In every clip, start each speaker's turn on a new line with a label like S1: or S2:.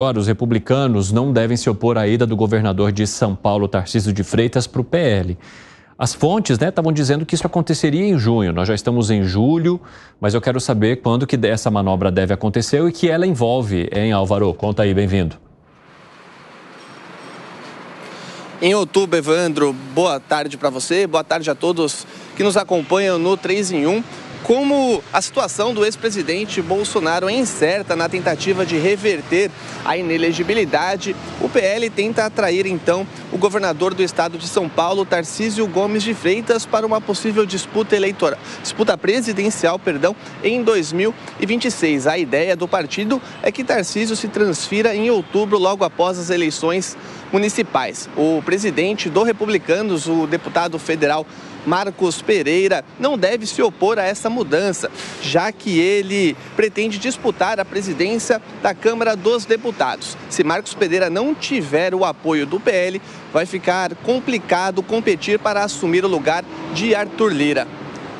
S1: Agora, os republicanos não devem se opor à ida do governador de São Paulo, Tarcísio de Freitas, para o PL. As fontes estavam né, dizendo que isso aconteceria em junho. Nós já estamos em julho, mas eu quero saber quando que essa manobra deve acontecer e que ela envolve, hein, Álvaro? Conta aí, bem-vindo.
S2: Em outubro, Evandro, boa tarde para você, boa tarde a todos que nos acompanham no 3 em 1 como a situação do ex-presidente Bolsonaro é incerta na tentativa de reverter a inelegibilidade, o PL tenta atrair então o governador do estado de São Paulo, Tarcísio Gomes de Freitas, para uma possível disputa eleitoral, disputa presidencial, perdão, em 2026. A ideia do partido é que Tarcísio se transfira em outubro, logo após as eleições municipais. O presidente do Republicanos, o deputado federal Marcos Pereira, não deve se opor a essa mudança, já que ele pretende disputar a presidência da Câmara dos Deputados. Se Marcos Pereira não tiver o apoio do PL, vai ficar complicado competir para assumir o lugar de Arthur Lira.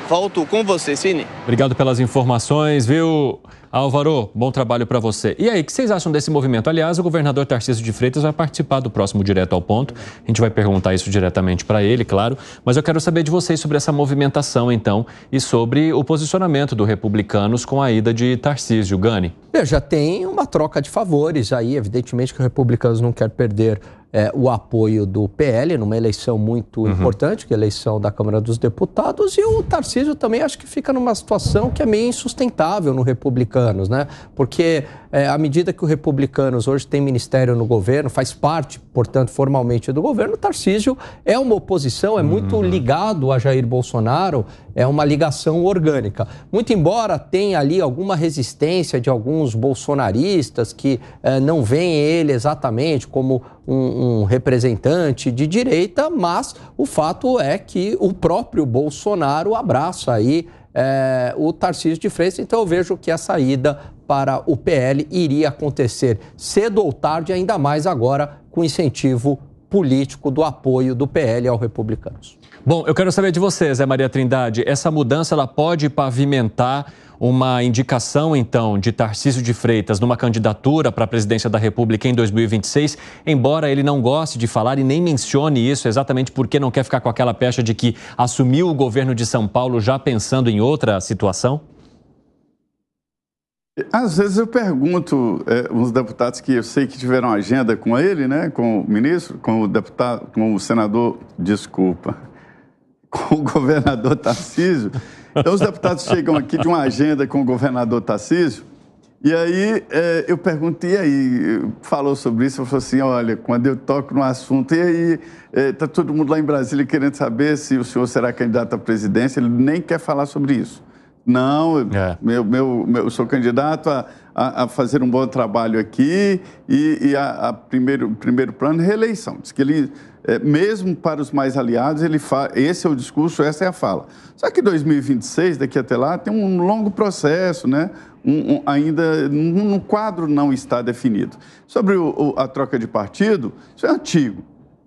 S2: Volto com você, Cine.
S1: Obrigado pelas informações, viu? Álvaro, bom trabalho para você. E aí, o que vocês acham desse movimento? Aliás, o governador Tarcísio de Freitas vai participar do próximo Direto ao Ponto. A gente vai perguntar isso diretamente para ele, claro. Mas eu quero saber de vocês sobre essa movimentação, então, e sobre o posicionamento do Republicanos com a ida de Tarcísio. Gani?
S3: Já tem uma troca de favores aí. Evidentemente que o Republicanos não quer perder é, o apoio do PL numa eleição muito uhum. importante, que é a eleição da Câmara dos Deputados, e o Tarcísio também acho que fica numa situação que é meio insustentável no Republicanos, né? Porque é, à medida que o Republicanos hoje tem ministério no governo, faz parte, portanto, formalmente do governo, o Tarcísio é uma oposição, é muito uhum. ligado a Jair Bolsonaro é uma ligação orgânica. Muito embora tenha ali alguma resistência de alguns bolsonaristas que eh, não veem ele exatamente como um, um, representante de direita, mas o fato é que o próprio Bolsonaro abraça aí eh, o Tarcísio de Freitas, então eu vejo que a saída para o PL iria acontecer cedo ou tarde, ainda mais agora com incentivo político do apoio do PL aos republicanos.
S1: Bom, eu quero saber de você, Zé Maria Trindade, essa mudança ela pode pavimentar uma indicação, então, de Tarcísio de Freitas numa candidatura para a presidência da República em 2026, embora ele não goste de falar e nem mencione isso exatamente porque não quer ficar com aquela pecha de que assumiu o governo de São Paulo já pensando em outra situação?
S4: Às vezes eu pergunto é, uns deputados que eu sei que tiveram agenda com ele, né, com o ministro, com o deputado, com o senador, desculpa com o governador Tarcísio. Então, os deputados chegam aqui de uma agenda com o governador Tarcísio, e aí é, eu perguntei, aí falou sobre isso, eu falei assim, olha, quando eu toco no assunto, e aí está é, tá todo mundo lá em Brasília querendo saber se o senhor será candidato à presidência, ele nem quer falar sobre isso. Não, é. meu, meu, meu, eu sou candidato a, a, a fazer um bom trabalho aqui e, e a, a, primeiro, primeiro plano, reeleição. Diz que ele, é, mesmo para os mais aliados, ele fa... esse é o discurso, essa é a fala. Só que 2026, daqui até lá, tem um longo processo, né? Um, um, ainda no um quadro não está definido. Sobre o, o, a troca de partido, isso é antigo.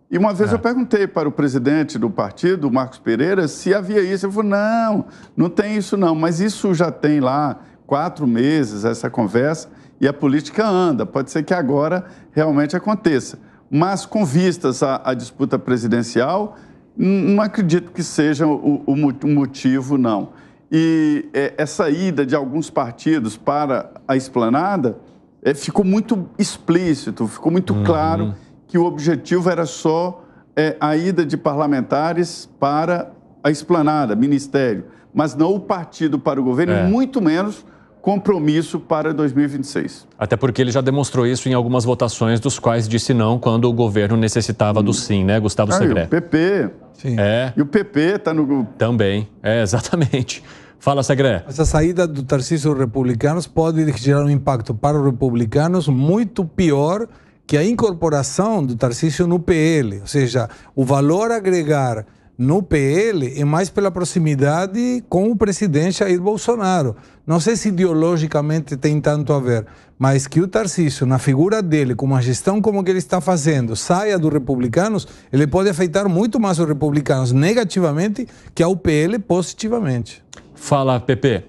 S4: E uma vez é. eu perguntei para o presidente do partido, Marcos Pereira, se havia isso. Ele falou: não, não tem isso não, mas isso já tem lá quatro meses essa conversa e a política anda. Pode ser que agora realmente aconteça. Mas com vistas à, à disputa presidencial, não acredito que seja o, o motivo, não. E é, essa ida de alguns partidos para a esplanada é, ficou muito explícito, ficou muito uhum. claro que o objetivo era só é, a ida de parlamentares para a esplanada, ministério, mas não o partido para o governo, é. muito menos compromisso para 2026.
S1: Até porque ele já demonstrou isso em algumas votações dos quais disse não quando o governo necessitava hum. do sim, né, Gustavo ah, Segré? o
S4: PP.
S1: Sim. É. E o PP está no Também, é, exatamente. Fala, Segre.
S2: Essa saída do Tarcísio Republicanos pode gerar um impacto para os republicanos muito pior que a incorporação do Tarcísio no PL. Ou seja, o valor agregar no PL é mais pela proximidade com o presidente Jair Bolsonaro. Não sei se ideologicamente tem tanto a ver, mas que o Tarcísio, na figura dele, com uma gestão como que ele está fazendo, saia dos republicanos, ele pode afetar muito mais os
S5: republicanos negativamente que ao PL positivamente.
S1: Fala, PP.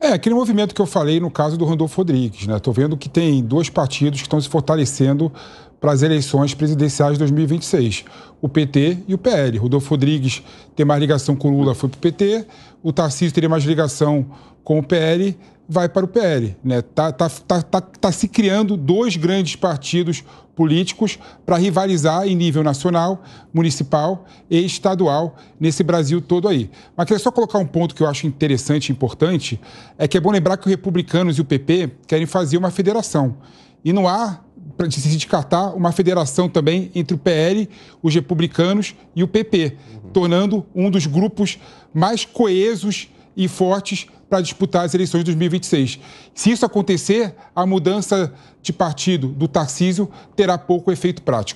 S5: É, aquele movimento que eu falei no caso do Randolfo Rodrigues, né? Estou vendo que tem dois partidos que estão se fortalecendo para as eleições presidenciais de 2026. O PT e o PL. Rodolfo Rodrigues tem mais ligação com Lula, foi para o PT. O Tarcísio teria mais ligação com o PL, vai para o PL. Né? Tá, tá, tá, tá, tá se criando dois grandes partidos políticos para rivalizar em nível nacional, municipal e estadual nesse Brasil todo aí. Mas queria só colocar um ponto que eu acho interessante e importante, é que é bom lembrar que os republicanos e o PP querem fazer uma federação. E não há para de se descartar uma federação também entre o PL, os republicanos e o PP, uhum. tornando um dos grupos mais coesos e fortes para disputar as eleições de 2026. Se isso acontecer, a mudança de partido do Tarcísio terá pouco efeito prático.